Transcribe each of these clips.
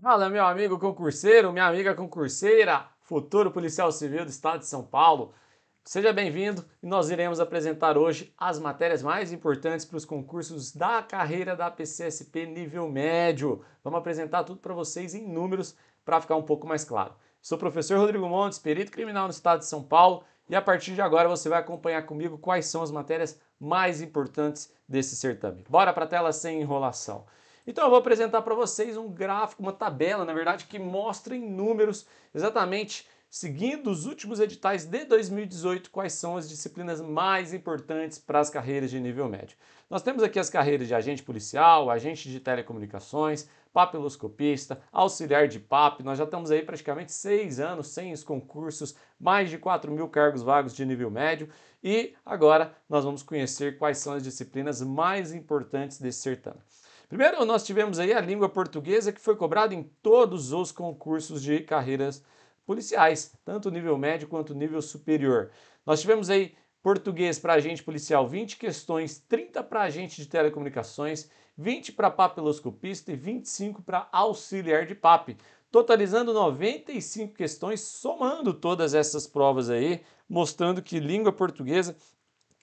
Fala, meu amigo concurseiro, minha amiga concurseira, futuro policial civil do estado de São Paulo. Seja bem-vindo e nós iremos apresentar hoje as matérias mais importantes para os concursos da carreira da PCSP nível médio. Vamos apresentar tudo para vocês em números para ficar um pouco mais claro. Sou o professor Rodrigo Montes, perito criminal no estado de São Paulo, e a partir de agora você vai acompanhar comigo quais são as matérias mais importantes desse certame. Bora para a tela sem enrolação. Então eu vou apresentar para vocês um gráfico, uma tabela, na verdade, que mostra em números exatamente seguindo os últimos editais de 2018 quais são as disciplinas mais importantes para as carreiras de nível médio. Nós temos aqui as carreiras de agente policial, agente de telecomunicações, papiloscopista, auxiliar de PAP. Nós já estamos aí praticamente seis anos sem os concursos, mais de 4 mil cargos vagos de nível médio. E agora nós vamos conhecer quais são as disciplinas mais importantes desse certame. Primeiro, nós tivemos aí a língua portuguesa que foi cobrada em todos os concursos de carreiras policiais, tanto nível médio quanto nível superior. Nós tivemos aí português para agente policial 20 questões, 30 para agente de telecomunicações, 20 para papiloscopista e 25 para auxiliar de PAP, totalizando 95 questões, somando todas essas provas aí, mostrando que língua portuguesa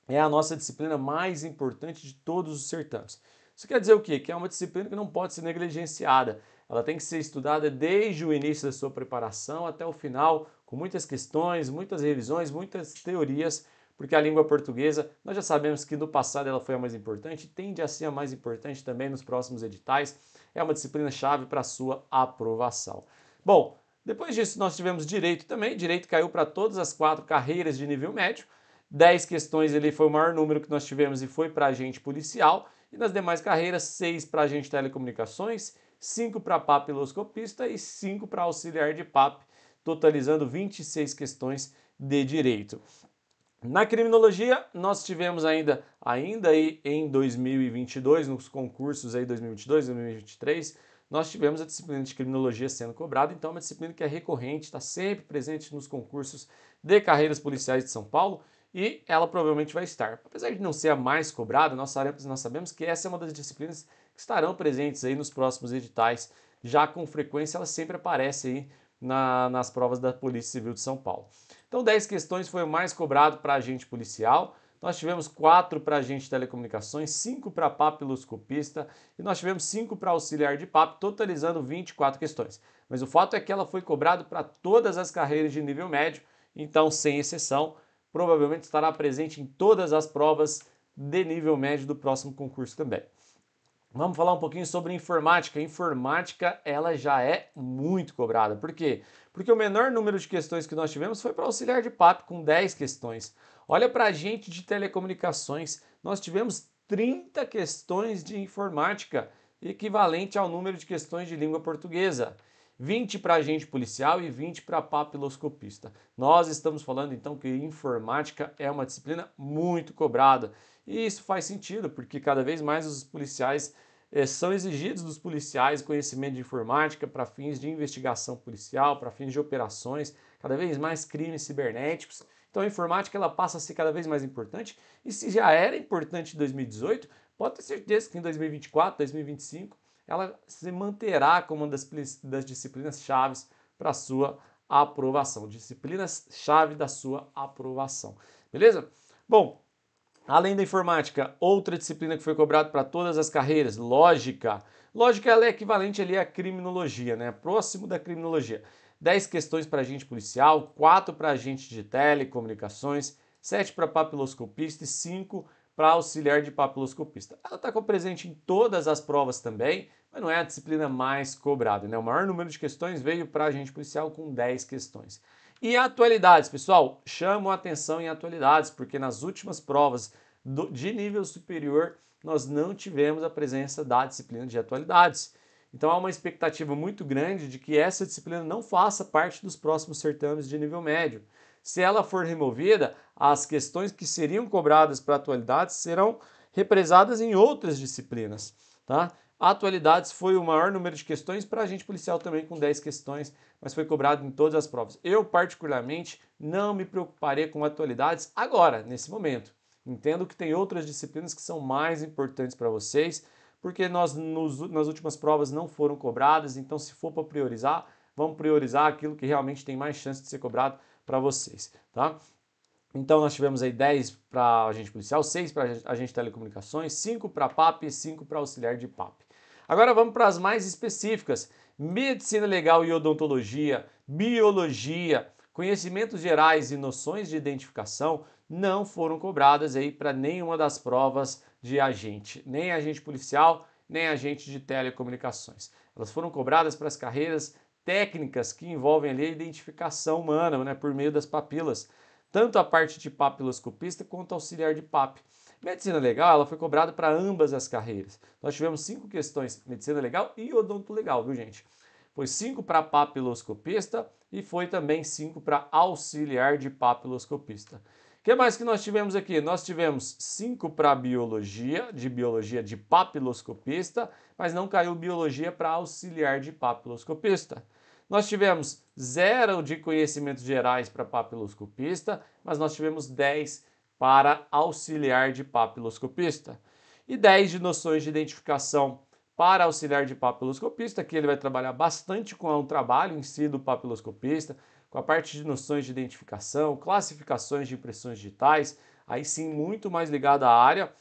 é a nossa disciplina mais importante de todos os certames. Isso quer dizer o quê? Que é uma disciplina que não pode ser negligenciada. Ela tem que ser estudada desde o início da sua preparação até o final, com muitas questões, muitas revisões, muitas teorias, porque a língua portuguesa, nós já sabemos que no passado ela foi a mais importante, tende a ser a mais importante também nos próximos editais. É uma disciplina chave para a sua aprovação. Bom, depois disso nós tivemos direito também. Direito caiu para todas as quatro carreiras de nível médio. dez questões ele foi o maior número que nós tivemos e foi para agente policial. E nas demais carreiras, seis para agente de telecomunicações, cinco para papiloscopista e cinco para auxiliar de PAP, totalizando 26 questões de direito. Na criminologia, nós tivemos ainda, ainda aí em 2022, nos concursos aí 2022, 2023, nós tivemos a disciplina de criminologia sendo cobrada, então é uma disciplina que é recorrente, está sempre presente nos concursos de carreiras policiais de São Paulo e ela provavelmente vai estar. Apesar de não ser a mais cobrada, nós sabemos, nós sabemos que essa é uma das disciplinas que estarão presentes aí nos próximos editais, já com frequência ela sempre aparece aí na, nas provas da Polícia Civil de São Paulo. Então 10 questões foi o mais cobrado para agente policial, nós tivemos 4 para agente de telecomunicações, 5 para papiloscopista e nós tivemos 5 para auxiliar de papo, totalizando 24 questões. Mas o fato é que ela foi cobrada para todas as carreiras de nível médio, então sem exceção, provavelmente estará presente em todas as provas de nível médio do próximo concurso também. Vamos falar um pouquinho sobre informática. informática, ela já é muito cobrada. Por quê? Porque o menor número de questões que nós tivemos foi para auxiliar de PAP, com 10 questões. Olha para a gente de telecomunicações. Nós tivemos 30 questões de informática, equivalente ao número de questões de língua portuguesa. 20 para agente policial e 20 para papiloscopista. Nós estamos falando então que informática é uma disciplina muito cobrada. E isso faz sentido, porque cada vez mais os policiais eh, são exigidos dos policiais conhecimento de informática para fins de investigação policial, para fins de operações, cada vez mais crimes cibernéticos. Então a informática ela passa a ser cada vez mais importante, e se já era importante em 2018, pode ter certeza que em 2024, 2025 ela se manterá como uma das, das disciplinas chaves para a sua aprovação. Disciplinas chave da sua aprovação. Beleza? Bom, além da informática, outra disciplina que foi cobrada para todas as carreiras, lógica. Lógica ela é equivalente ali à criminologia, né? Próximo da criminologia. 10 questões para agente policial, quatro para agente de telecomunicações, sete para papiloscopista e 5 para auxiliar de papiloscopista. Ela está presente em todas as provas também, mas não é a disciplina mais cobrada. Né? O maior número de questões veio para a gente policial com 10 questões. E atualidades, pessoal, chamo a atenção em atualidades, porque nas últimas provas do, de nível superior nós não tivemos a presença da disciplina de atualidades. Então há uma expectativa muito grande de que essa disciplina não faça parte dos próximos certames de nível médio. Se ela for removida, as questões que seriam cobradas para atualidades serão represadas em outras disciplinas. Tá? Atualidades foi o maior número de questões para a gente policial também com 10 questões, mas foi cobrado em todas as provas. Eu, particularmente, não me preocuparei com atualidades agora, nesse momento. Entendo que tem outras disciplinas que são mais importantes para vocês porque nós, nos, nas últimas provas não foram cobradas, então se for para priorizar, vamos priorizar aquilo que realmente tem mais chance de ser cobrado para vocês, tá? Então nós tivemos aí 10 para agente policial, 6 para agente de telecomunicações, 5 para PAP e 5 para auxiliar de PAP. Agora vamos para as mais específicas: medicina legal e odontologia, biologia, conhecimentos gerais e noções de identificação não foram cobradas aí para nenhuma das provas de agente, nem agente policial, nem agente de telecomunicações. Elas foram cobradas para as carreiras técnicas que envolvem ali, a identificação humana, né, por meio das papilas, tanto a parte de papiloscopista quanto auxiliar de PAP. Medicina legal, ela foi cobrada para ambas as carreiras. Nós tivemos cinco questões, medicina legal e odonto legal, viu gente? Foi cinco para papiloscopista e foi também cinco para auxiliar de papiloscopista que mais que nós tivemos aqui? Nós tivemos 5 para biologia, de biologia de papiloscopista, mas não caiu biologia para auxiliar de papiloscopista. Nós tivemos 0 de conhecimentos gerais para papiloscopista, mas nós tivemos 10 para auxiliar de papiloscopista. E 10 de noções de identificação para auxiliar de papiloscopista, que ele vai trabalhar bastante com o trabalho em si do papiloscopista, com a parte de noções de identificação, classificações de impressões digitais, aí sim muito mais ligado à área,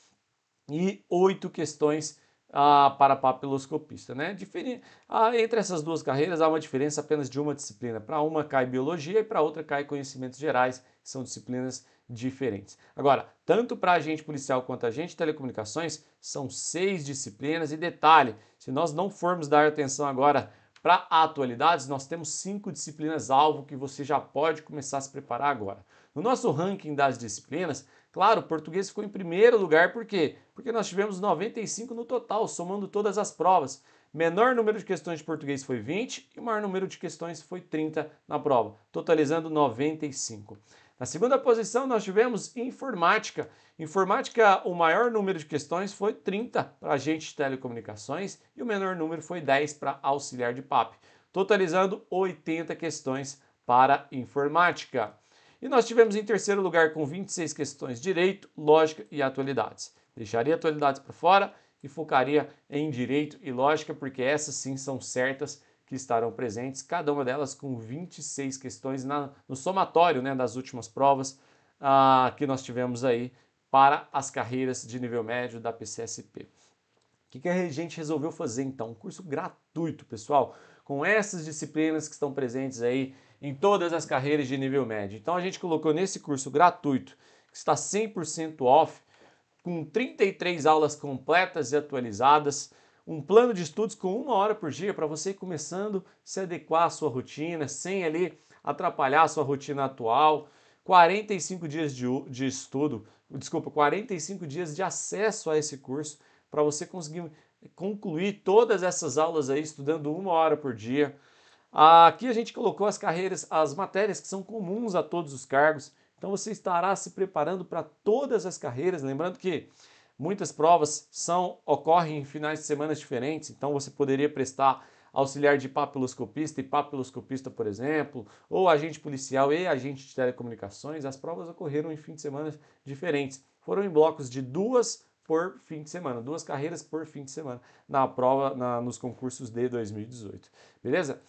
e oito questões ah, para papiloscopista. Né? Diferi ah, entre essas duas carreiras há uma diferença apenas de uma disciplina. Para uma cai biologia e para outra cai conhecimentos gerais, que são disciplinas diferentes. Agora, tanto para agente policial quanto agente de telecomunicações, são seis disciplinas. E detalhe, se nós não formos dar atenção agora para atualidades, nós temos cinco disciplinas-alvo que você já pode começar a se preparar agora. No nosso ranking das disciplinas, claro, o português ficou em primeiro lugar, por quê? Porque nós tivemos 95 no total, somando todas as provas. Menor número de questões de português foi 20 e o maior número de questões foi 30 na prova, totalizando 95. Na segunda posição, nós tivemos informática. Informática, o maior número de questões foi 30 para agente de telecomunicações e o menor número foi 10 para auxiliar de PAP, totalizando 80 questões para informática. E nós tivemos em terceiro lugar com 26 questões direito, lógica e atualidades. Deixaria atualidades para fora e focaria em direito e lógica, porque essas sim são certas que estarão presentes, cada uma delas com 26 questões na, no somatório né, das últimas provas ah, que nós tivemos aí para as carreiras de nível médio da PCSP. O que, que a gente resolveu fazer então? Um curso gratuito, pessoal, com essas disciplinas que estão presentes aí em todas as carreiras de nível médio. Então a gente colocou nesse curso gratuito, que está 100% off, com 33 aulas completas e atualizadas, um plano de estudos com uma hora por dia para você ir começando a se adequar à sua rotina, sem ali atrapalhar a sua rotina atual. 45 dias de, de estudo, desculpa, 45 dias de acesso a esse curso para você conseguir concluir todas essas aulas aí estudando uma hora por dia. Aqui a gente colocou as carreiras, as matérias que são comuns a todos os cargos. Então você estará se preparando para todas as carreiras, lembrando que muitas provas são ocorrem em finais de semanas diferentes, então você poderia prestar auxiliar de papiloscopista e papiloscopista, por exemplo, ou agente policial e agente de telecomunicações, as provas ocorreram em fim de semana diferentes. Foram em blocos de duas por fim de semana, duas carreiras por fim de semana na prova, na, nos concursos de 2018, beleza?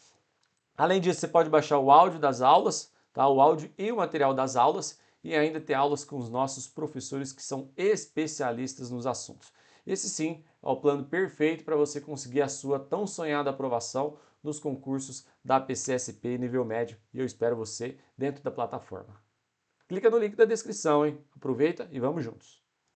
Além disso, você pode baixar o áudio das aulas, tá? O áudio e o material das aulas e ainda ter aulas com os nossos professores que são especialistas nos assuntos. Esse sim é o plano perfeito para você conseguir a sua tão sonhada aprovação nos concursos da PCSP nível médio e eu espero você dentro da plataforma. Clica no link da descrição, hein? Aproveita e vamos juntos.